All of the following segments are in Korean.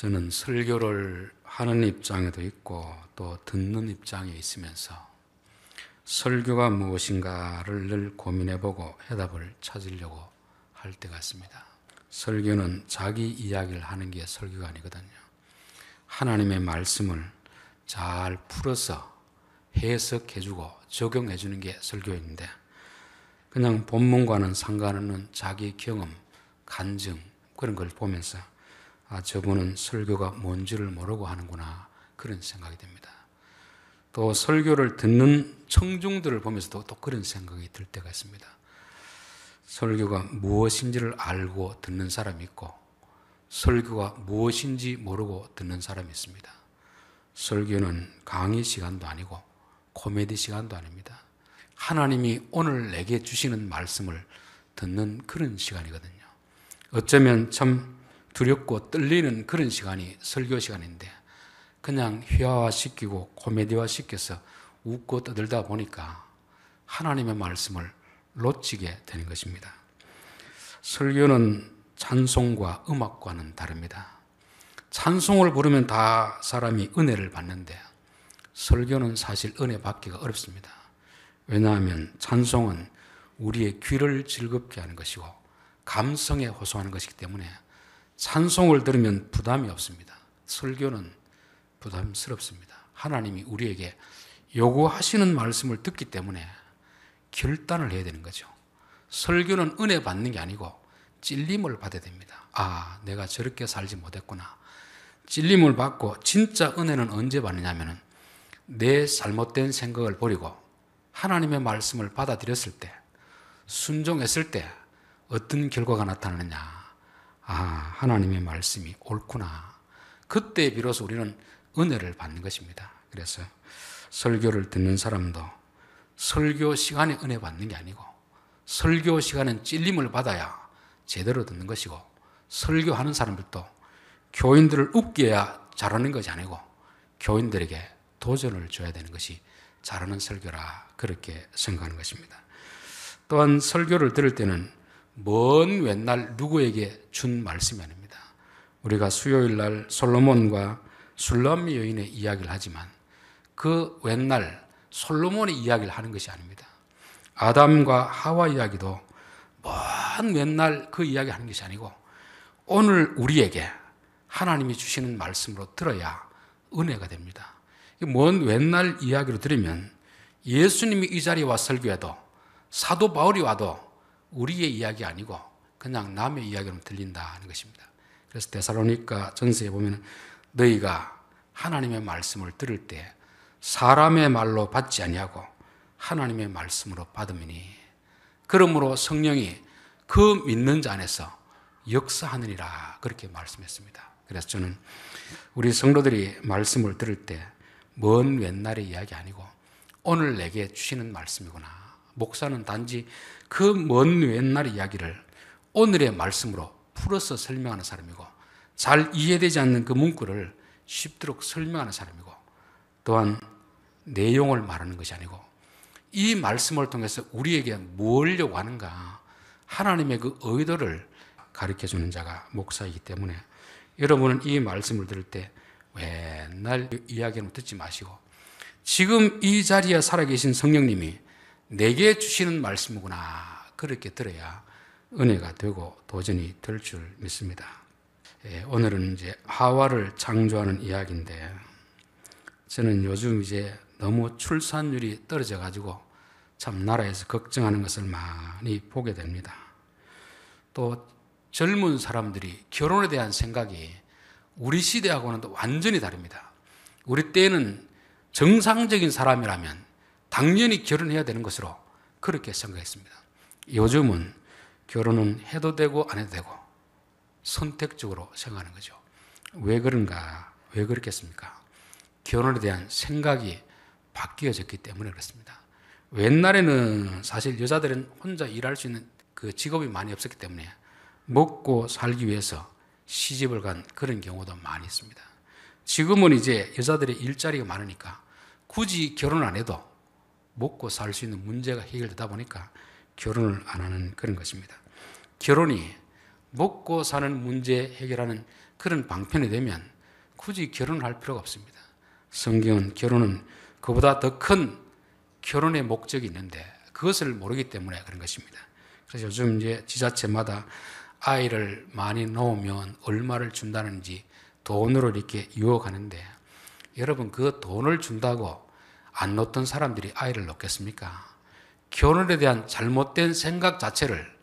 저는 설교를 하는 입장에도 있고 또 듣는 입장에 있으면서 설교가 무엇인가를 늘 고민해보고 해답을 찾으려고 할 때 같습니다. 설교는 자기 이야기를 하는 게 설교가 아니거든요. 하나님의 말씀을 잘 풀어서 해석해주고 적용해주는 게 설교인데 그냥 본문과는 상관없는 자기 경험, 간증 그런 걸 보면서 아, 저분은 설교가 뭔지를 모르고 하는구나. 그런 생각이 됩니다. 또 설교를 듣는 청중들을 보면서도 또 그런 생각이 들 때가 있습니다. 설교가 무엇인지를 알고 듣는 사람이 있고, 설교가 무엇인지 모르고 듣는 사람이 있습니다. 설교는 강의 시간도 아니고, 코미디 시간도 아닙니다. 하나님이 오늘 내게 주시는 말씀을 듣는 그런 시간이거든요. 어쩌면 참 두렵고 떨리는 그런 시간이 설교 시간인데 그냥 휘화시키고 코미디화시켜서 웃고 떠들다 보니까 하나님의 말씀을 놓치게 되는 것입니다. 설교는 찬송과 음악과는 다릅니다. 찬송을 부르면 다 사람이 은혜를 받는데 설교는 사실 은혜 받기가 어렵습니다. 왜냐하면 찬송은 우리의 귀를 즐겁게 하는 것이고 감성에 호소하는 것이기 때문에 찬송을 들으면 부담이 없습니다. 설교는 부담스럽습니다. 하나님이 우리에게 요구하시는 말씀을 듣기 때문에 결단을 해야 되는 거죠. 설교는 은혜 받는 게 아니고 찔림을 받아야 됩니다. 아, 내가 저렇게 살지 못했구나. 찔림을 받고 진짜 은혜는 언제 받느냐면내 잘못된 생각을 버리고 하나님의 말씀을 받아들였을 때 순종했을 때 어떤 결과가 나타나느냐. 아, 하나님의 말씀이 옳구나. 그때 비로소 우리는 은혜를 받는 것입니다. 그래서 설교를 듣는 사람도 설교 시간에 은혜 받는 게 아니고 설교 시간은 찔림을 받아야 제대로 듣는 것이고 설교하는 사람들도 교인들을 웃겨야 잘하는 것이 아니고 교인들에게 도전을 줘야 되는 것이 잘하는 설교라 그렇게 생각하는 것입니다. 또한 설교를 들을 때는 먼 옛날 누구에게 준 말씀이 아닙니다. 우리가 수요일 날 솔로몬과 술람 여인의 이야기를 하지만 그 옛날 솔로몬의 이야기를 하는 것이 아닙니다. 아담과 하와 이야기도 먼 옛날 그 이야기 하는 것이 아니고 오늘 우리에게 하나님이 주시는 말씀으로 들어야 은혜가 됩니다. 먼 옛날 이야기로 들으면 예수님이 이 자리에 와 설교해도 사도 바울이 와도 우리의 이야기 아니고 그냥 남의 이야기로 들린다는 것입니다. 그래서 데살로니가 전서에 보면 너희가 하나님의 말씀을 들을 때 사람의 말로 받지 아니하고 하나님의 말씀으로 받음이니 그러므로 성령이 그 믿는 자 안에서 역사하느니라 그렇게 말씀했습니다. 그래서 저는 우리 성도들이 말씀을 들을 때 먼 옛날의 이야기 아니고 오늘 내게 주시는 말씀이구나 목사는 단지 그 먼 옛날 이야기를 오늘의 말씀으로 풀어서 설명하는 사람이고 잘 이해되지 않는 그 문구를 쉽도록 설명하는 사람이고 또한 내용을 말하는 것이 아니고 이 말씀을 통해서 우리에게 뭘려고 하는가 하나님의 그 의도를 가르쳐 주는 자가 목사이기 때문에 여러분은 이 말씀을 들을 때 옛날 이야기는 듣지 마시고 지금 이 자리에 살아계신 성령님이 내게 주시는 말씀이구나. 그렇게 들어야 은혜가 되고 도전이 될 줄 믿습니다. 예, 오늘은 이제 하와를 창조하는 이야기인데 저는 요즘 이제 너무 출산율이 떨어져 가지고 참 나라에서 걱정하는 것을 많이 보게 됩니다. 또 젊은 사람들이 결혼에 대한 생각이 우리 시대하고는 또 완전히 다릅니다. 우리 때는 정상적인 사람이라면 당연히 결혼해야 되는 것으로 그렇게 생각했습니다. 요즘은 결혼은 해도 되고 안 해도 되고 선택적으로 생각하는 거죠. 왜 그런가? 왜 그렇겠습니까? 결혼에 대한 생각이 바뀌어졌기 때문에 그렇습니다. 옛날에는 사실 여자들은 혼자 일할 수 있는 그 직업이 많이 없었기 때문에 먹고 살기 위해서 시집을 간 그런 경우도 많이 있습니다. 지금은 이제 여자들의 일자리가 많으니까 굳이 결혼 안 해도 먹고 살 수 있는 문제가 해결되다 보니까 결혼을 안 하는 그런 것입니다. 결혼이 먹고 사는 문제 해결하는 그런 방편이 되면 굳이 결혼을 할 필요가 없습니다. 성경은 결혼은 그보다 더 큰 결혼의 목적이 있는데 그것을 모르기 때문에 그런 것입니다. 그래서 요즘 이제 지자체마다 아이를 많이 넣으면 얼마를 준다는지 돈으로 이렇게 유혹하는데 여러분 그 돈을 준다고 안 놓던 사람들이 아이를 놓겠습니까? 결혼에 대한 잘못된 생각 자체를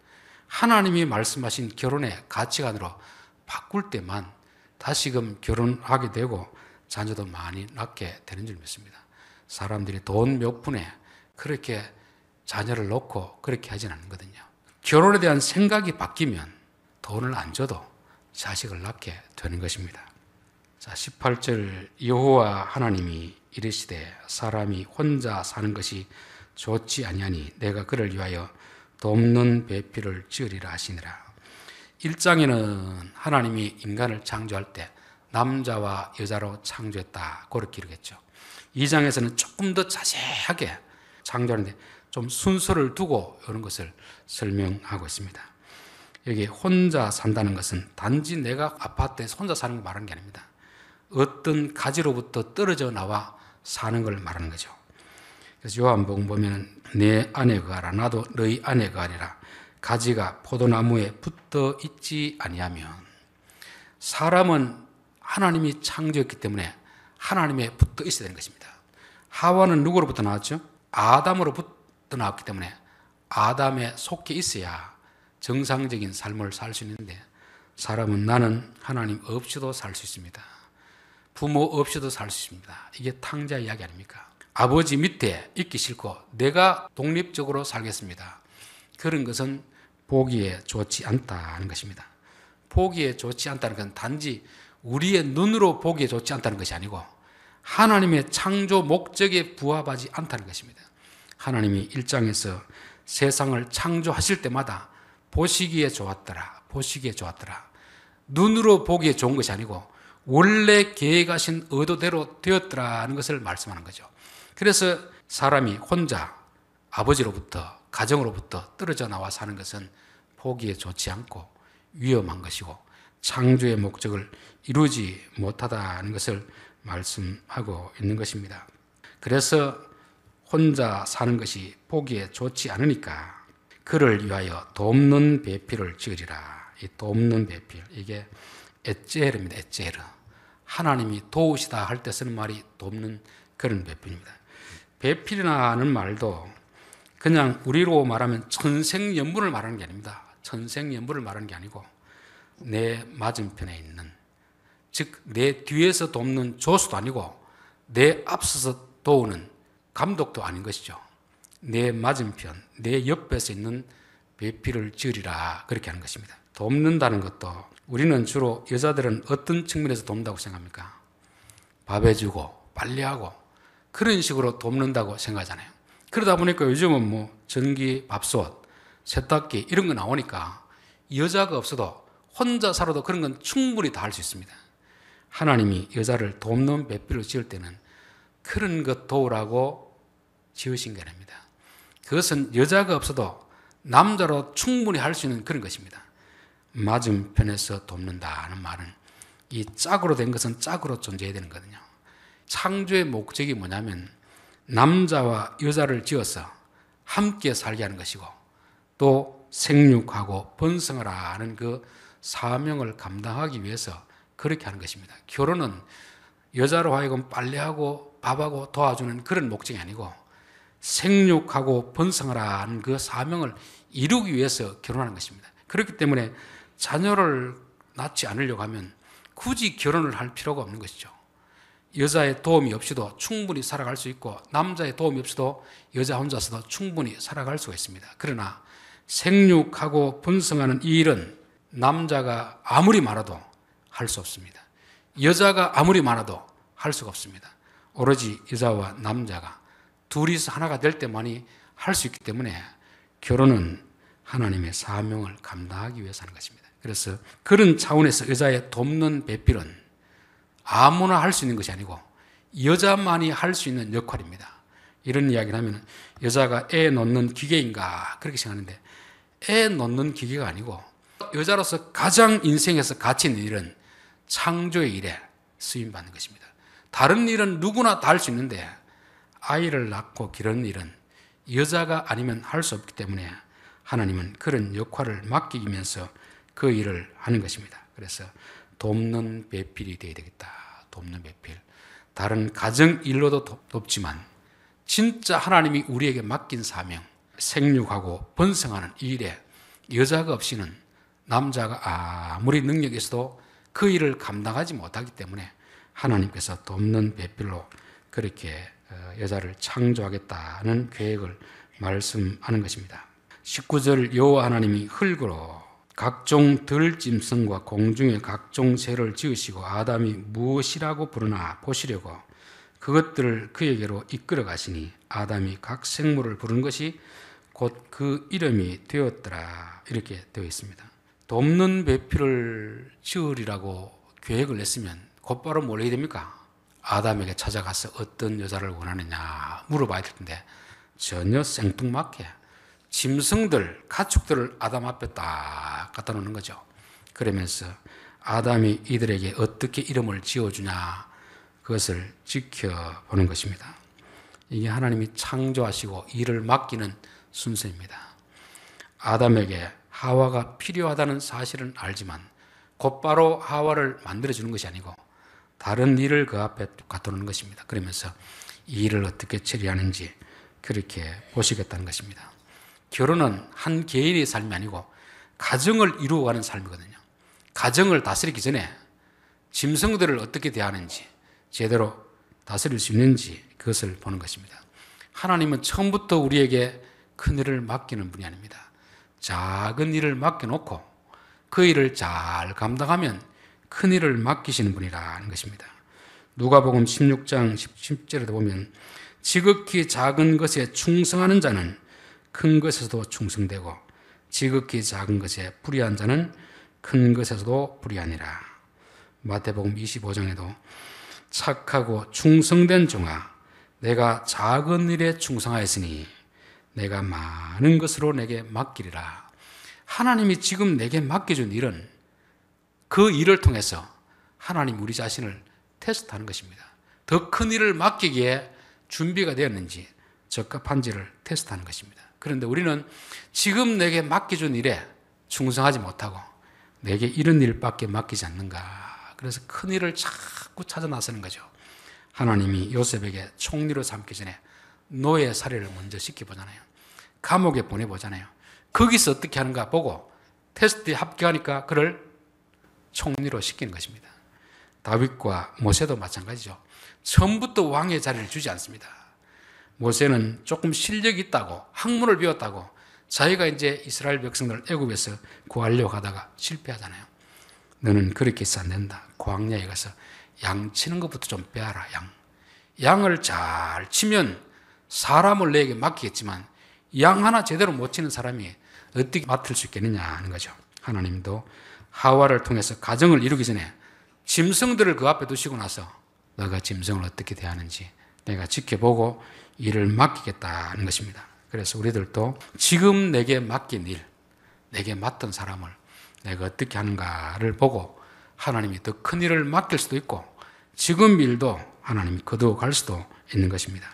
하나님이 말씀하신 결혼의 가치관으로 바꿀 때만 다시금 결혼하게 되고 자녀도 많이 낳게 되는 줄 믿습니다. 사람들이 돈 몇 푼에 그렇게 자녀를 놓고 그렇게 하진 않거든요. 결혼에 대한 생각이 바뀌면 돈을 안 줘도 자식을 낳게 되는 것입니다. 자, 18절 여호와 하나님이 이르시되 사람이 혼자 사는 것이 좋지 아니하니 내가 그를 위하여 돕는 배필을 지으리라 하시니라. 1장에는 하나님이 인간을 창조할 때 남자와 여자로 창조했다. 그렇게 기르겠죠. 2장에서는 조금 더 자세하게 창조하는데 좀 순서를 두고 이런 것을 설명하고 있습니다. 여기 혼자 산다는 것은 단지 내가 아파트에서 혼자 사는 거 말하는 게 아닙니다. 어떤 가지로부터 떨어져 나와 사는 걸 말하는 거죠. 그래서 요한복음 보면내 아내가 라 나도 너희 아내가 아니라 가지가 포도나무에 붙어 있지 아니하면 사람은 하나님이 창조했기 때문에 하나님에 붙어 있어야 되는 것입니다. 하와는 누구로부터 나왔죠? 아담으로부터 나왔기 때문에 아담에 속해 있어야 정상적인 삶을 살 수 있는데 사람은 나는 하나님 없이도 살 수 있습니다. 부모 없이도 살 수 있습니다. 이게 탕자 이야기 아닙니까? 아버지 밑에 있기 싫고 내가 독립적으로 살겠습니다. 그런 것은 보기에 좋지 않다는 것입니다. 보기에 좋지 않다는 건 단지 우리의 눈으로 보기에 좋지 않다는 것이 아니고 하나님의 창조 목적에 부합하지 않다는 것입니다. 하나님이 1장에서 세상을 창조하실 때마다 보시기에 좋았더라, 보시기에 좋았더라. 눈으로 보기에 좋은 것이 아니고 원래 계획하신 의도대로 되었더라는 것을 말씀하는 거죠. 그래서 사람이 혼자 아버지로부터 가정으로부터 떨어져 나와 사는 것은 보기에 좋지 않고 위험한 것이고 창조의 목적을 이루지 못하다는 것을 말씀하고 있는 것입니다. 그래서 혼자 사는 것이 보기에 좋지 않으니까 그를 위하여 돕는 배필을 지으리라. 이 돕는 배필 이게 에제르입니다 에제르. 하나님이 도우시다 할 때 쓰는 말이 돕는 그런 배필입니다. 배필이라는 말도 그냥 우리로 말하면 천생연분을 말하는 게 아닙니다. 천생연분을 말하는 게 아니고 내 맞은편에 있는 즉 내 뒤에서 돕는 조수도 아니고 내 앞서서 도우는 감독도 아닌 것이죠. 내 맞은편, 내 옆에서 있는 배필을 지으리라 그렇게 하는 것입니다. 돕는다는 것도 우리는 주로 여자들은 어떤 측면에서 돕는다고 생각합니까? 밥해주고 빨래하고 그런 식으로 돕는다고 생각하잖아요. 그러다 보니까 요즘은 뭐 전기 밥솥, 세탁기 이런 거 나오니까 여자가 없어도 혼자 살아도 그런 건 충분히 다 할 수 있습니다. 하나님이 여자를 돕는 배필로 지을 때는 그런 것 도우라고 지으신 게아닙니다 그것은 여자가 없어도 남자로 충분히 할 수 있는 그런 것입니다. 맞은편에서 돕는다는 하 말은 이 짝으로 된 것은 짝으로 존재해야 되는 거거든요. 창조의 목적이 뭐냐면 남자와 여자를 지어서 함께 살게 하는 것이고 또 생육하고 번성하라는 그 사명을 감당하기 위해서 그렇게 하는 것입니다. 결혼은 여자로 하여금 빨래하고 밥하고 도와주는 그런 목적이 아니고 생육하고 번성하라는 그 사명을 이루기 위해서 결혼하는 것입니다. 그렇기 때문에 자녀를 낳지 않으려고 하면 굳이 결혼을 할 필요가 없는 것이죠. 여자의 도움이 없이도 충분히 살아갈 수 있고 남자의 도움이 없이도 여자 혼자서도 충분히 살아갈 수가 있습니다. 그러나 생육하고 번성하는 이 일은 남자가 아무리 많아도 할 수 없습니다. 여자가 아무리 많아도 할 수가 없습니다. 오로지 여자와 남자가 둘이서 하나가 될 때만이 할 수 있기 때문에 결혼은 하나님의 사명을 감당하기 위해서 하는 것입니다. 그래서 그런 차원에서 여자의 돕는 배필은 아무나 할 수 있는 것이 아니고 여자만이 할 수 있는 역할입니다. 이런 이야기를 하면 여자가 애 놓는 기계인가 그렇게 생각하는데 애 놓는 기계가 아니고 여자로서 가장 인생에서 가치 있는 일은 창조의 일에 쓰임받는 것입니다. 다른 일은 누구나 다 할 수 있는데 아이를 낳고 기르는 일은 여자가 아니면 할 수 없기 때문에 하나님은 그런 역할을 맡기면서 그 일을 하는 것입니다. 그래서 돕는 배필이 되어야 되겠다. 돕는 배필. 다른 가정 일로도 돕지만 진짜 하나님이 우리에게 맡긴 사명, 생육하고 번성하는 일에 여자가 없이는 남자가 아무리 능력이 있도그 일을 감당하지 못하기 때문에 하나님께서 돕는 배필로 그렇게 어, 여자를 창조하겠다는 계획을 말씀하는 것입니다. 19절 여호와 하나님이 흙으로 각종 들짐승과 공중의 각종 새를 지으시고 아담이 무엇이라고 부르나 보시려고 그것들을 그에게로 이끌어 가시니 아담이 각 생물을 부른 것이 곧 그 이름이 되었더라 이렇게 되어 있습니다. 돕는 배필을 지으리라고 계획을 냈으면 곧바로 뭘 해야 됩니까? 아담에게 찾아가서 어떤 여자를 원하느냐 물어봐야 될 텐데 전혀 생뚱맞게 짐승들, 가축들을 아담 앞에 딱 갖다 놓는 거죠. 그러면서 아담이 이들에게 어떻게 이름을 지어주냐 그것을 지켜보는 것입니다. 이게 하나님이 창조하시고 일을 맡기는 순서입니다. 아담에게 하와가 필요하다는 사실은 알지만 곧바로 하와를 만들어주는 것이 아니고 다른 일을 그 앞에 갖다 놓는 것입니다. 그러면서 이 일을 어떻게 처리하는지 그렇게 보시겠다는 것입니다. 결혼은 한 개인의 삶이 아니고 가정을 이루어가는 삶이거든요. 가정을 다스리기 전에 짐승들을 어떻게 대하는지 제대로 다스릴 수 있는지 그것을 보는 것입니다. 하나님은 처음부터 우리에게 큰 일을 맡기는 분이 아닙니다. 작은 일을 맡겨놓고 그 일을 잘 감당하면 큰 일을 맡기시는 분이라는 것입니다. 누가복음 16장 10절에 보면 지극히 작은 것에 충성하는 자는 큰 것에서도 충성되고 지극히 작은 것에 불의한 자는 큰 것에서도 불의하니라. 마태복음 25장에도 착하고 충성된 종아 내가 작은 일에 충성하였으니 내가 많은 것으로 내게 맡기리라. 하나님이 지금 내게 맡겨준 일은 그 일을 통해서 하나님 우리 자신을 테스트하는 것입니다. 더 큰 일을 맡기기에 준비가 되었는지 적합한지를 테스트하는 것입니다. 그런데 우리는 지금 내게 맡겨준 일에 충성하지 못하고 내게 이런 일밖에 맡기지 않는가. 그래서 큰 일을 자꾸 찾아 나서는 거죠. 하나님이 요셉에게 총리로 삼기 전에 노예 사례를 먼저 시켜보잖아요. 감옥에 보내보잖아요. 거기서 어떻게 하는가 보고 테스트에 합격하니까 그를 총리로 시키는 것입니다. 다윗과 모세도 마찬가지죠. 처음부터 왕의 자리를 주지 않습니다. 모세는 조금 실력이 있다고 학문을 배웠다고 자기가 이제 이스라엘 백성들을 애굽에서 구하려고 하다가 실패하잖아요. 너는 그렇게 해서 안 된다. 고학냐에 가서 양 치는 것부터 좀 빼라. 양. 양을 잘 치면 사람을 내게 맡기겠지만 양 하나 제대로 못 치는 사람이 어떻게 맡을 수 있겠느냐 하는 거죠. 하나님도 하와를 통해서 가정을 이루기 전에 짐승들을 그 앞에 두시고 나서 너가 짐승을 어떻게 대하는지 내가 지켜보고 일을 맡기겠다는 것입니다. 그래서 우리들도 지금 내게 맡긴 일, 내게 맡은 사람을 내가 어떻게 하는가를 보고 하나님이 더 큰 일을 맡길 수도 있고 지금 일도 하나님이 거두어갈 수도 있는 것입니다.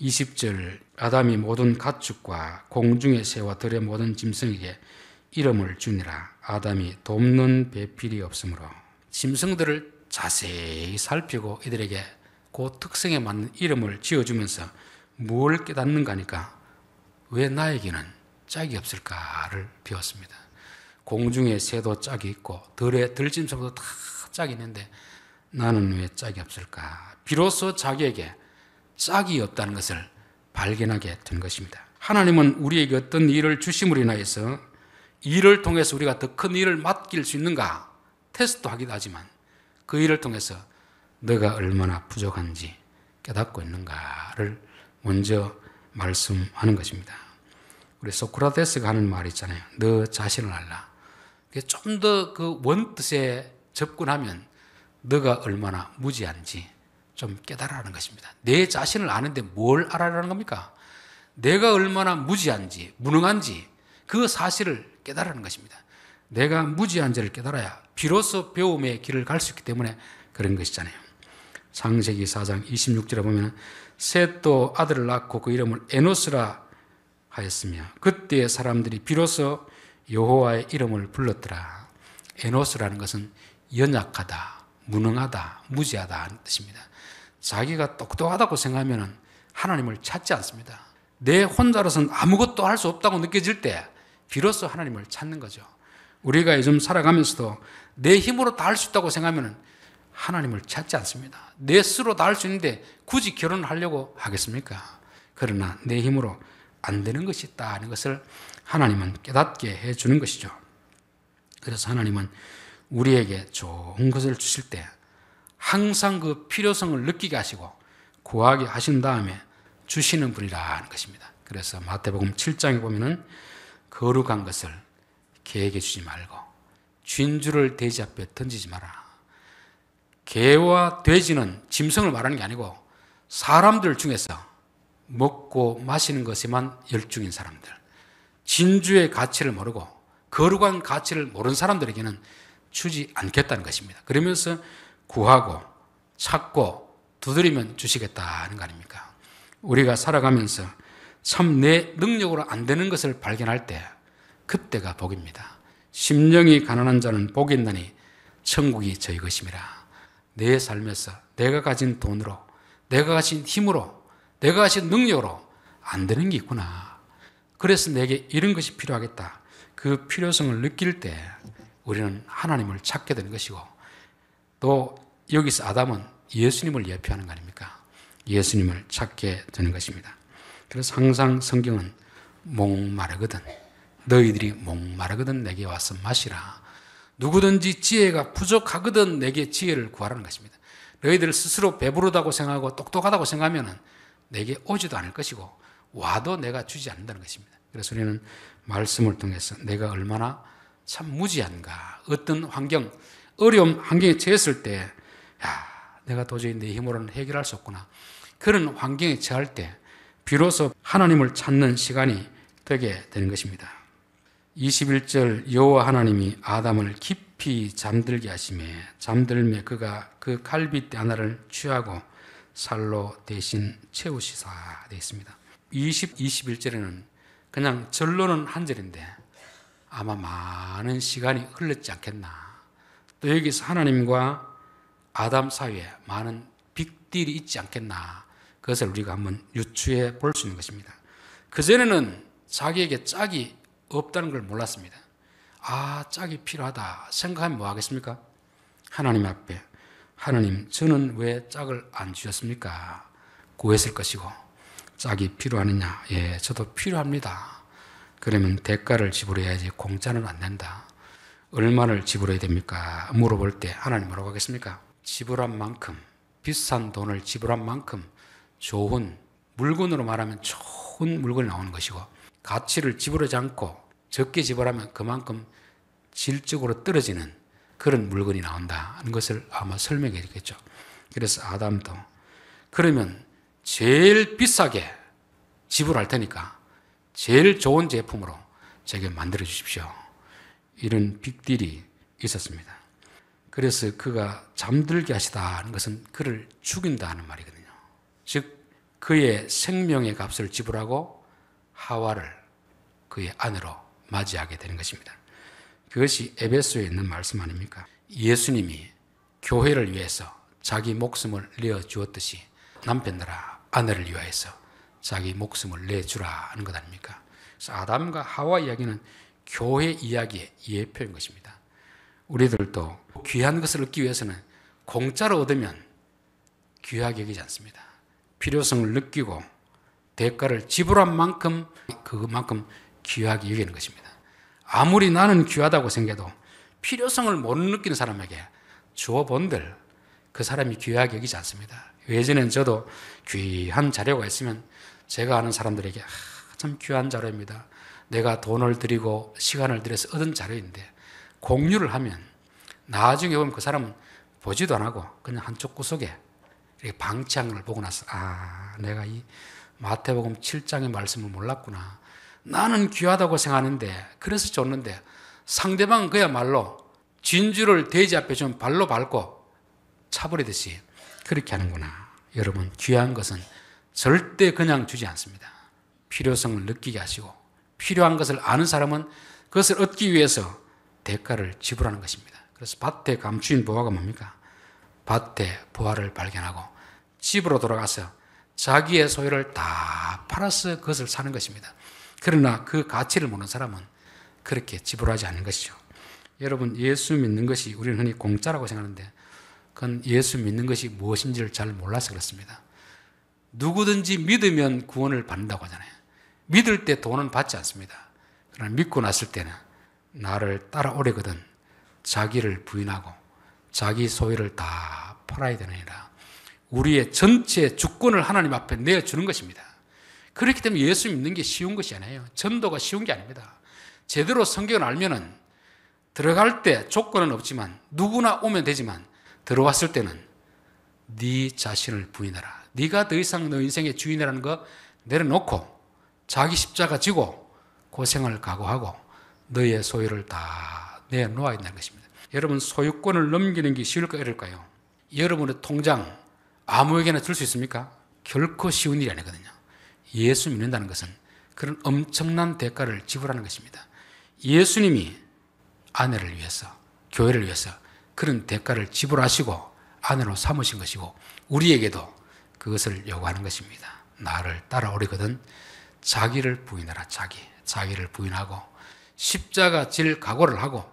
20절 아담이 모든 가축과 공중의 새와 들의 모든 짐승에게 이름을 주니라 아담이 돕는 배필이 없으므로 짐승들을 자세히 살피고 이들에게 그 특성에 맞는 이름을 지어주면서 뭘 깨닫는가니까 왜 나에게는 짝이 없을까를 배웠습니다. 공중에 새도 짝이 있고 들에 들짐승도 다 짝이 있는데 나는 왜 짝이 없을까? 비로소 자기에게 짝이 없다는 것을 발견하게 된 것입니다. 하나님은 우리에게 어떤 일을 주심으로 인하여서 일을 통해서 우리가 더 큰 일을 맡길 수 있는가 테스트 하기도 하지만 그 일을 통해서 내가 얼마나 부족한지 깨닫고 있는가를 먼저 말씀하는 것입니다. 우리 소크라테스가 하는 말 있잖아요. 너 자신을 알라. 좀더 그 원뜻에 접근하면 너가 얼마나 무지한지 좀 깨달으라는 것입니다. 내 자신을 아는데 뭘 알아라는 겁니까? 내가 얼마나 무지한지, 무능한지 그 사실을 깨달으라는 것입니다. 내가 무지한지를 깨달아야 비로소 배움의 길을 갈 수 있기 때문에 그런 것이잖아요. 창세기 4장 26절에 보면 셋도 아들을 낳고 그 이름을 에노스라 하였으며 그때 사람들이 비로소 여호와의 이름을 불렀더라. 에노스라는 것은 연약하다, 무능하다, 무지하다 하는 뜻입니다. 자기가 똑똑하다고 생각하면 하나님을 찾지 않습니다. 내혼자로선 아무것도 할 수 없다고 느껴질 때 비로소 하나님을 찾는 거죠. 우리가 요즘 살아가면서도 내 힘으로 다 할 수 있다고 생각하면 하나님을 찾지 않습니다. 내 스스로 다 할 수 있는데 굳이 결혼을 하려고 하겠습니까? 그러나 내 힘으로 안 되는 것이 있다 하는 것을 하나님은 깨닫게 해 주는 것이죠. 그래서 하나님은 우리에게 좋은 것을 주실 때 항상 그 필요성을 느끼게 하시고 구하게 하신 다음에 주시는 분이라는 것입니다. 그래서 마태복음 7장에 보면은 거룩한 것을 계획해 주지 말고 진주를 돼지 앞에 던지지 마라. 개와 돼지는 짐승을 말하는 게 아니고 사람들 중에서 먹고 마시는 것에만 열중인 사람들, 진주의 가치를 모르고 거룩한 가치를 모르는 사람들에게는 주지 않겠다는 것입니다. 그러면서 구하고 찾고 두드리면 주시겠다는 거 아닙니까? 우리가 살아가면서 참 내 능력으로 안 되는 것을 발견할 때 그때가 복입니다. 심령이 가난한 자는 복이 있니 천국이 저희 것입니다. 내 삶에서 내가 가진 돈으로, 내가 가진 힘으로, 내가 가진 능력으로 안 되는 게 있구나. 그래서 내게 이런 것이 필요하겠다. 그 필요성을 느낄 때 우리는 하나님을 찾게 되는 것이고 또 여기서 아담은 예수님을 예표하는 거 아닙니까? 예수님을 찾게 되는 것입니다. 그래서 항상 성경은 목마르거든 너희들이 목마르거든 내게 와서 마시라 누구든지 지혜가 부족하거든 내게 지혜를 구하라는 것입니다. 너희들 스스로 배부르다고 생각하고 똑똑하다고 생각하면 내게 오지도 않을 것이고 와도 내가 주지 않는다는 것입니다. 그래서 우리는 말씀을 통해서 내가 얼마나 참 무지한가 어떤 환경 어려움 환경에 처했을 때 야, 내가 도저히 내 힘으로는 해결할 수 없구나 그런 환경에 처할 때 비로소 하나님을 찾는 시간이 되게 되는 것입니다. 21절 여호와 하나님이 아담을 깊이 잠들게 하심에 잠들매 그가 그 칼빗대 하나를 취하고 살로 대신 채우시사 되어 있습니다. 20, 21절에는 그냥 절로는 한 절인데 아마 많은 시간이 흘렀지 않겠나. 또 여기서 하나님과 아담 사이에 많은 빅딜이 있지 않겠나. 그것을 우리가 한번 유추해 볼 수 있는 것입니다. 그전에는 자기에게 짝이 없다는 걸 몰랐습니다. 아, 짝이 필요하다 생각하면 뭐 하겠습니까? 하나님 앞에 하나님 저는 왜 짝을 안 주셨습니까? 구했을 것이고 짝이 필요하느냐? 예, 저도 필요합니다. 그러면 대가를 지불해야지 공짜는 안 된다. 얼마를 지불해야 됩니까? 물어볼 때 하나님 뭐라고 하겠습니까? 지불한 만큼 비싼 돈을 지불한 만큼 좋은 물건으로 말하면 좋은 물건이 나오는 것이고 가치를 지불하지 않고 적게 지불하면 그만큼 질적으로 떨어지는 그런 물건이 나온다는 것을 아마 설명해 주겠죠. 그래서 아담도 그러면 제일 비싸게 지불할 테니까 제일 좋은 제품으로 제게 만들어 주십시오. 이런 빅딜이 있었습니다. 그래서 그가 잠들게 하시다는 것은 그를 죽인다는 말이거든요. 즉 그의 생명의 값을 지불하고 하와를 그의 안으로 맞이하게 되는 것입니다. 그것이 에베소에 있는 말씀 아닙니까? 예수님이 교회를 위해서 자기 목숨을 내어 주었듯이 남편들아 아내를 위하여서 자기 목숨을 내주라 하는 것 아닙니까? 그래서 아담과 하와 이야기는 교회 이야기의 예표인 것입니다. 우리들도 귀한 것을 얻기 위해서는 공짜로 얻으면 귀하게 여기지 않습니다. 필요성을 느끼고 대가를 지불한 만큼 그만큼 귀하게 여기는 것입니다. 아무리 나는 귀하다고 생겨도 필요성을 못 느끼는 사람에게 주어본들 그 사람이 귀하게 여기지 않습니다. 예전엔 저도 귀한 자료가 있으면 제가 아는 사람들에게 아, 참 귀한 자료입니다. 내가 돈을 들이고 시간을 들여서 얻은 자료인데 공유를 하면 나중에 보면 그 사람은 보지도 안 하고 그냥 한쪽 구석에 이렇게 방치한 걸 보고 나서 아 내가 이 마태복음 7장의 말씀을 몰랐구나 나는 귀하다고 생각하는데 그래서 줬는데 상대방은 그야말로 진주를 돼지 앞에 좀 발로 밟고 차버리듯이 그렇게 하는구나. 여러분 귀한 것은 절대 그냥 주지 않습니다. 필요성을 느끼게 하시고 필요한 것을 아는 사람은 그것을 얻기 위해서 대가를 지불하는 것입니다. 그래서 밭에 감추인 보화가 뭡니까? 밭에 보화를 발견하고 집으로 돌아가서 자기의 소유를 다 팔아서 그것을 사는 것입니다. 그러나 그 가치를 모르는 사람은 그렇게 지불하지 않는 것이죠. 여러분, 예수 믿는 것이 우리는 흔히 공짜라고 생각하는데 그건 예수 믿는 것이 무엇인지를 잘 몰라서 그렇습니다. 누구든지 믿으면 구원을 받는다고 하잖아요. 믿을 때 돈은 받지 않습니다. 그러나 믿고 났을 때는 나를 따라오려거든 자기를 부인하고 자기 소유를 다 팔아야 되느니라. 우리의 전체 주권을 하나님 앞에 내어주는 것입니다. 그렇기 때문에 예수 믿는 게 쉬운 것이 아니에요. 전도가 쉬운 게 아닙니다. 제대로 성경을 알면은 들어갈 때 조건은 없지만 누구나 오면 되지만 들어왔을 때는 네 자신을 부인하라. 네가 더 이상 너 인생의 주인이라는 거 내려놓고 자기 십자가 지고 고생을 각오하고 너의 소유를 다 내놓아야 된다는 것입니다. 여러분 소유권을 넘기는 게 쉬울까 어려울까요? 여러분의 통장 아무에게나 줄 수 있습니까? 결코 쉬운 일이 아니거든요. 예수 믿는다는 것은 그런 엄청난 대가를 지불하는 것입니다. 예수님이 아내를 위해서, 교회를 위해서 그런 대가를 지불하시고 아내로 삼으신 것이고 우리에게도 그것을 요구하는 것입니다. 나를 따라오리거든 자기를 부인하라 자기 자기를 부인하고 십자가 질 각오를 하고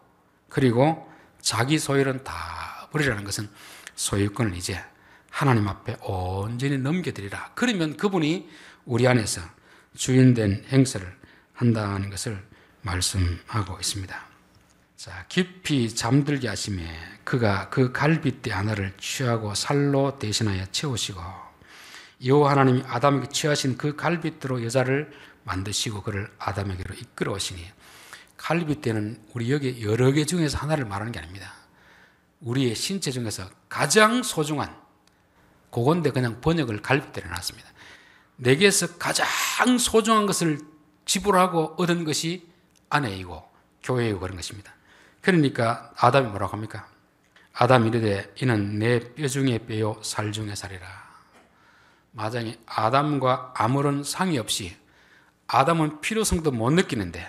그리고 자기 소유는 다 버리라는 것은 소유권을 이제 하나님 앞에 온전히 넘겨드리라. 그러면 그분이 우리 안에서 주인된 행사를 한다는 것을 말씀하고 있습니다. 자, 깊이 잠들게 하심에 그가 그 갈빗대 하나를 취하고 살로 대신하여 채우시고 여호와 하나님이 아담에게 취하신 그 갈빗대로 여자를 만드시고 그를 아담에게로 이끌어 오시니 갈빗대는 우리 여기 여러 개 중에서 하나를 말하는 게 아닙니다. 우리의 신체 중에서 가장 소중한 고건데 그냥 번역을 갈빗대로 놨습니다. 내게서 가장 소중한 것을 지불하고 얻은 것이 아내이고 교회이고 그런 것입니다. 그러니까 아담이 뭐라고 합니까? 아담이 이르되 이는 내 뼈 중에 뼈요 살 중에 살이라. 마장이 아담과 아무런 상이 없이 아담은 필요성도 못 느끼는데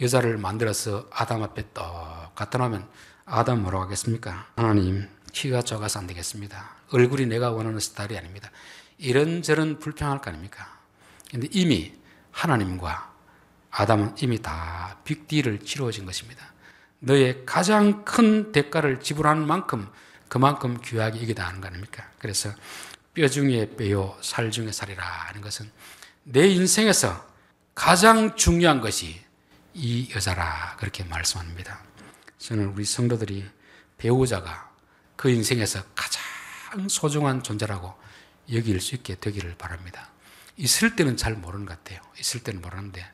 여자를 만들어서 아담 앞에 떡 갖다 놓으면 아담 뭐라고 하겠습니까? 하나님 키가 작아서 안 되겠습니다. 얼굴이 내가 원하는 스타일이 아닙니다. 이런저런 불평할 거 아닙니까? 근데 이미 하나님과 아담은 이미 다 빅딜을 치루어진 것입니다. 너의 가장 큰 대가를 지불하는 만큼 그만큼 귀하게 이기다 하는 거 아닙니까? 그래서 뼈 중에 뼈요, 살 중에 살이라 하는 것은 내 인생에서 가장 중요한 것이 이 여자라 그렇게 말씀합니다. 저는 우리 성도들이 배우자가 그 인생에서 가장 소중한 존재라고 여길 수 있게 되기를 바랍니다. 있을 때는 잘 모르는 것 같아요. 있을 때는 모르는데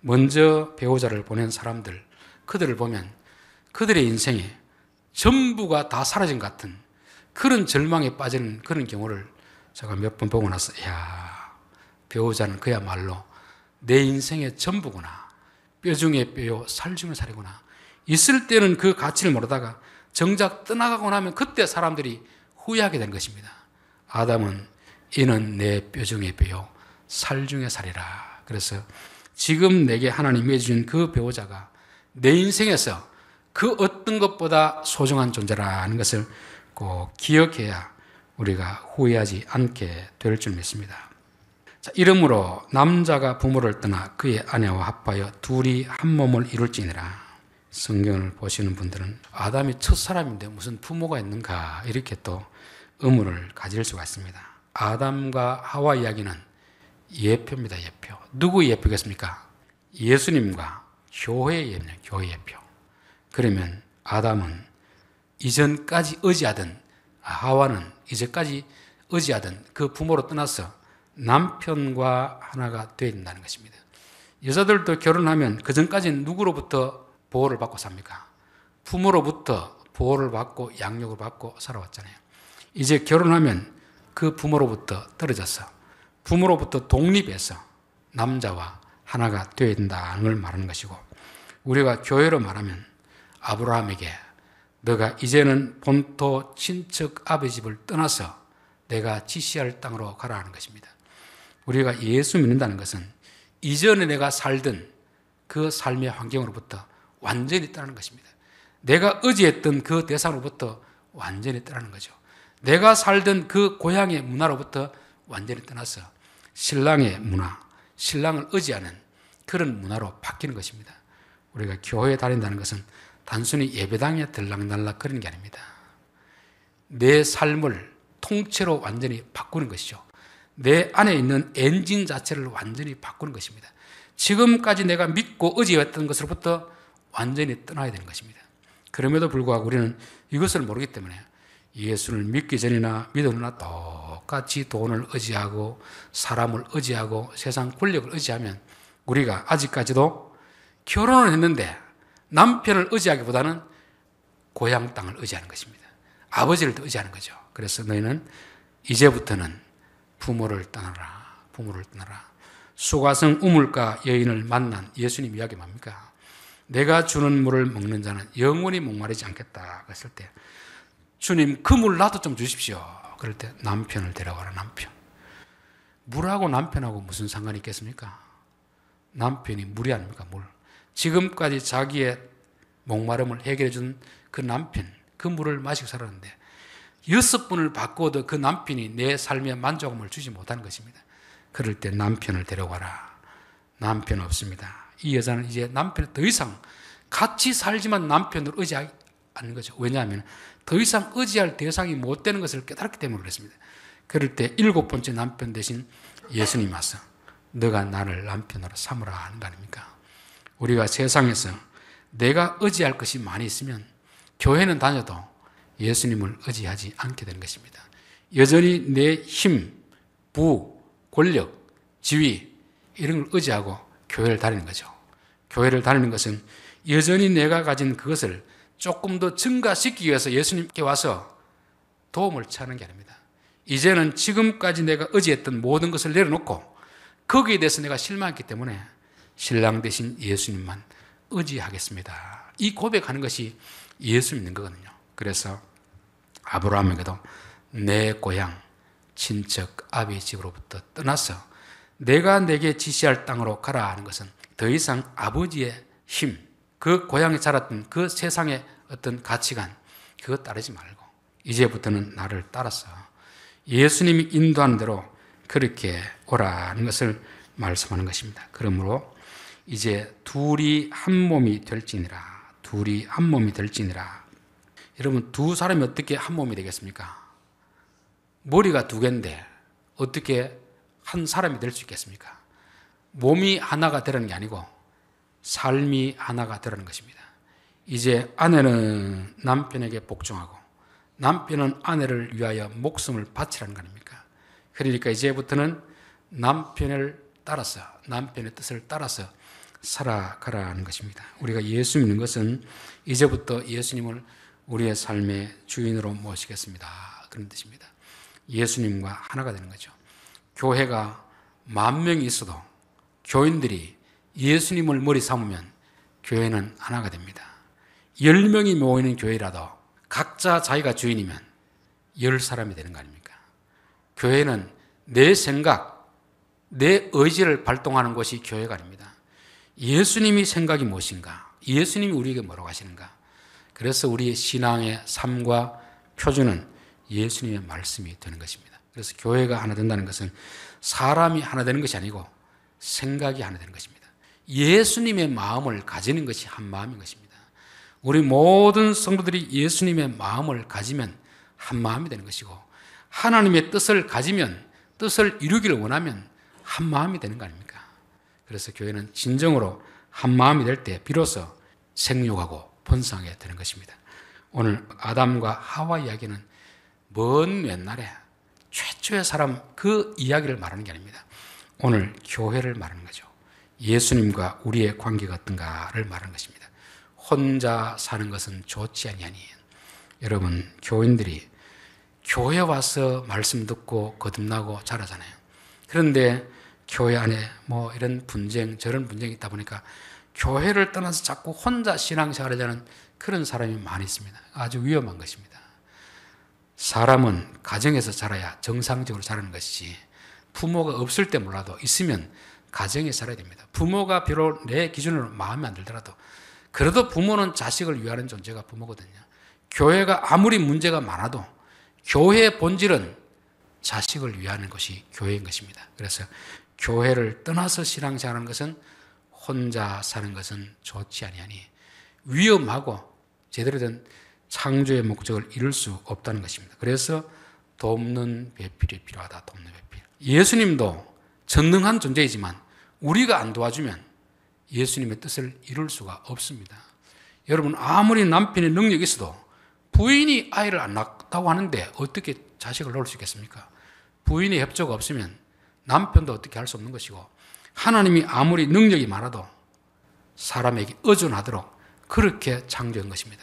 먼저 배우자를 보낸 사람들 그들을 보면 그들의 인생에 전부가 다 사라진 같은 그런 절망에 빠지는 그런 경우를 제가 몇 번 보고 나서 야 배우자는 그야말로 내 인생의 전부구나 뼈 중에 뼈요 살 중에 살이구나 있을 때는 그 가치를 모르다가 정작 떠나가고 나면 그때 사람들이 후회하게 된 것입니다. 아담은 이는 내 뼈 중의 뼈요 살 중의 살이라. 그래서 지금 내게 하나님이 해준 그 배우자가 내 인생에서 그 어떤 것보다 소중한 존재라는 것을 꼭 기억해야 우리가 후회하지 않게 될 줄 믿습니다. 자, 이러므로 남자가 부모를 떠나 그의 아내와 합하여 둘이 한 몸을 이룰지니라. 성경을 보시는 분들은 아담이 첫 사람인데 무슨 부모가 있는가 이렇게 또 의무를 가질 수가 있습니다. 아담과 하와 이야기는 예표입니다. 예표. 누구 예표겠습니까? 예수님과 교회의 예표, 교회 예표. 그러면 아담은 이전까지 의지하던 아, 하와는 이제까지 의지하던 그 부모로 떠나서 남편과 하나가 되어야 된다는 것입니다. 여자들도 결혼하면 그 전까지는 누구로부터 보호를 받고 삽니까? 부모로부터 보호를 받고 양육을 받고 살아왔잖아요. 이제 결혼하면 그 부모로부터 떨어져서 부모로부터 독립해서 남자와 하나가 되어야 된다는 걸 말하는 것이고 우리가 교회로 말하면 아브라함에게 너가 이제는 본토 친척 아버지 집을 떠나서 내가 지시할 땅으로 가라 하는 것입니다. 우리가 예수 믿는다는 것은 이전에 내가 살던 그 삶의 환경으로부터 완전히 떠나는 것입니다. 내가 의지했던 그 대상으로부터 완전히 떠나는 거죠. 내가 살던 그 고향의 문화로부터 완전히 떠나서 신랑의 문화, 신랑을 의지하는 그런 문화로 바뀌는 것입니다. 우리가 교회에 다닌다는 것은 단순히 예배당에 들락날락 그런 게 아닙니다. 내 삶을 통째로 완전히 바꾸는 것이죠. 내 안에 있는 엔진 자체를 완전히 바꾸는 것입니다. 지금까지 내가 믿고 의지했던 것으로부터 완전히 떠나야 되는 것입니다. 그럼에도 불구하고 우리는 이것을 모르기 때문에 예수를 믿기 전이나 믿으나 똑같이 돈을 의지하고 사람을 의지하고 세상 권력을 의지하면 우리가 아직까지도 결혼을 했는데 남편을 의지하기보다는 고향 땅을 의지하는 것입니다. 아버지를 의지하는 거죠. 그래서 너희는 이제부터는 부모를 떠나라. 부모를 떠나라. 수가성 우물가 여인을 만난 예수님 이야기 뭡니까? 내가 주는 물을 먹는 자는 영원히 목마르지 않겠다. 그랬을 때 주님 그 물 나도 좀 주십시오. 그럴 때 남편을 데려가라 남편. 물하고 남편하고 무슨 상관이 있겠습니까? 남편이 물이 아닙니까 물. 지금까지 자기의 목마름을 해결해 준 그 남편 그 물을 마시고 살았는데 여섯 분을 바꿔도 그 남편이 내 삶에 만족함을 주지 못하는 것입니다. 그럴 때 남편을 데려가라. 남편 없습니다. 이 여자는 이제 남편을 더 이상 같이 살지만 남편을 의지하기 않은 거죠. 왜냐하면 더 이상 의지할 대상이 못 되는 것을 깨달았기 때문에 그렇습니다. 그럴 때 일곱 번째 남편 대신 예수님 와서 너가 나를 남편으로 삼으라 하는 거 아닙니까? 우리가 세상에서 내가 의지할 것이 많이 있으면 교회는 다녀도 예수님을 의지하지 않게 되는 것입니다. 여전히 내 힘, 부, 권력, 지위 이런 걸 의지하고 교회를 다니는 거죠. 교회를 다니는 것은 여전히 내가 가진 그것을 조금 더 증가시키기 위해서 예수님께 와서 도움을 찾는 게 아닙니다. 이제는 지금까지 내가 의지했던 모든 것을 내려놓고 거기에 대해서 내가 실망했기 때문에 신랑 대신 예수님만 의지하겠습니다. 이 고백하는 것이 예수 믿는 거거든요. 그래서 아브라함에게도 내 고향, 친척, 아비 집으로부터 떠나서 내가 내게 지시할 땅으로 가라 하는 것은 더 이상 아버지의 힘, 그 고향에 자랐던 그 세상의 어떤 가치관, 그거 따르지 말고, 이제부터는 나를 따라서 예수님이 인도하는 대로 그렇게 오라는 것을 말씀하는 것입니다. 그러므로 이제 둘이 한 몸이 될지니라. 둘이 한 몸이 될지니라. 여러분, 두 사람이 어떻게 한 몸이 되겠습니까? 머리가 두 개인데 어떻게 한 사람이 될 수 있겠습니까? 몸이 하나가 되라는 게 아니고 삶이 하나가 되라는 것입니다. 이제 아내는 남편에게 복종하고 남편은 아내를 위하여 목숨을 바치라는 거 아닙니까? 그러니까 이제부터는 남편을 따라서 남편의 뜻을 따라서 살아가라는 것입니다. 우리가 예수 믿는 것은 이제부터 예수님을 우리의 삶의 주인으로 모시겠습니다. 그런 뜻입니다. 예수님과 하나가 되는 거죠. 교회가 만 명이 있어도 교인들이 예수님을 머리 삼으면 교회는 하나가 됩니다. 1명이 모이는 교회라도 각자 자기가 주인이면 1사람이 되는 거 아닙니까? 교회는 내 생각, 내 의지를 발동하는 것이 교회가 아닙니다. 예수님이 생각이 무엇인가? 예수님이 우리에게 뭐라고 하시는가? 그래서 우리의 신앙의 삶과 표준은 예수님의 말씀이 되는 것입니다. 그래서 교회가 하나 된다는 것은 사람이 하나 되는 것이 아니고 생각이 하나 되는 것입니다. 예수님의 마음을 가지는 것이 한 마음인 것입니다. 우리 모든 성도들이 예수님의 마음을 가지면 한 마음이 되는 것이고 하나님의 뜻을 가지면 뜻을 이루기를 원하면 한 마음이 되는 거 아닙니까? 그래서 교회는 진정으로 한 마음이 될 때 비로소 생육하고 번성하게 되는 것입니다. 오늘 아담과 하와 이야기는 먼 옛날에 최초의 사람 그 이야기를 말하는 게 아닙니다. 오늘 교회를 말하는 거죠. 예수님과 우리의 관계가 어떤가를 말한 것입니다. 혼자 사는 것은 좋지 아니하니 여러분 교인들이 교회 와서 말씀 듣고 거듭나고 자라잖아요. 그런데 교회 안에 뭐 이런 분쟁 저런 분쟁이 있다 보니까 교회를 떠나서 자꾸 혼자 신앙생활하는 그런 사람이 많이 있습니다. 아주 위험한 것입니다. 사람은 가정에서 자라야 정상적으로 자라는 것이지 부모가 없을 때 몰라도 있으면 가정에 살아야 됩니다. 부모가 비록 내 기준으로 마음에 안 들더라도 그래도 부모는 자식을 위하는 존재가 부모거든요. 교회가 아무리 문제가 많아도 교회의 본질은 자식을 위하는 것이 교회인 것입니다. 그래서 교회를 떠나서 신앙생활하는 것은 혼자 사는 것은 좋지 아니하니 위험하고 제대로 된 창조의 목적을 이룰 수 없다는 것입니다. 그래서 돕는 배필이 필요하다. 돕는 배필. 예수님도 전능한 존재이지만 우리가 안 도와주면 예수님의 뜻을 이룰 수가 없습니다. 여러분 아무리 남편의 능력이 있어도 부인이 아이를 안 낳았다고 하는데 어떻게 자식을 낳을 수 있겠습니까? 부인의 협조가 없으면 남편도 어떻게 할 수 없는 것이고 하나님이 아무리 능력이 많아도 사람에게 의존하도록 그렇게 창조한 것입니다.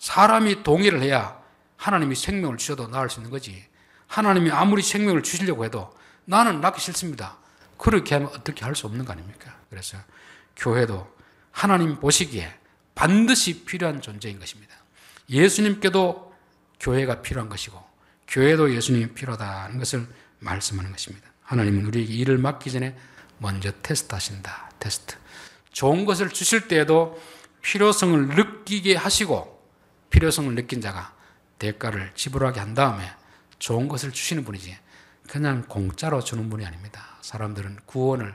사람이 동의를 해야 하나님이 생명을 주셔도 낳을 수 있는 거지. 하나님이 아무리 생명을 주시려고 해도 나는 낳기 싫습니다. 그렇게 하면 어떻게 할 수 없는 거 아닙니까? 그래서 교회도 하나님 보시기에 반드시 필요한 존재인 것입니다. 예수님께도 교회가 필요한 것이고 교회도 예수님이 필요하다는 것을 말씀하는 것입니다. 하나님은 우리에게 일을 맡기 전에 먼저 테스트하신다. 테스트. 좋은 것을 주실 때에도 필요성을 느끼게 하시고 필요성을 느낀 자가 대가를 지불하게 한 다음에 좋은 것을 주시는 분이지 그냥 공짜로 주는 분이 아닙니다. 사람들은 구원을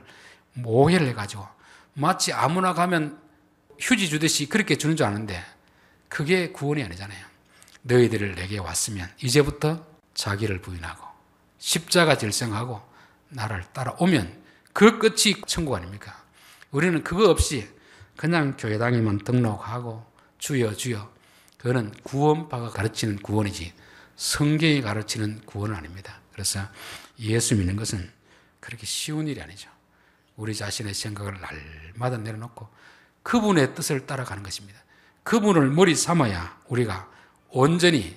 모해를 해가지고 마치 아무나 가면 휴지 주듯이 그렇게 주는 줄 아는데 그게 구원이 아니잖아요. 너희들을 내게 왔으면 이제부터 자기를 부인하고 십자가 질성하고 나를 따라오면 그 끝이 천국 아닙니까? 우리는 그거 없이 그냥 교회당에만 등록하고 주여 주여 그거는 구원파가 가르치는 구원이지 성경이 가르치는 구원은 아닙니다. 그래서 예수 믿는 것은 그렇게 쉬운 일이 아니죠. 우리 자신의 생각을 날마다 내려놓고 그분의 뜻을 따라가는 것입니다. 그분을 머리 삼아야 우리가 온전히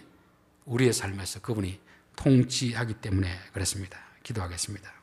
우리의 삶에서 그분이 통치하기 때문에 그렇습니다. 기도하겠습니다.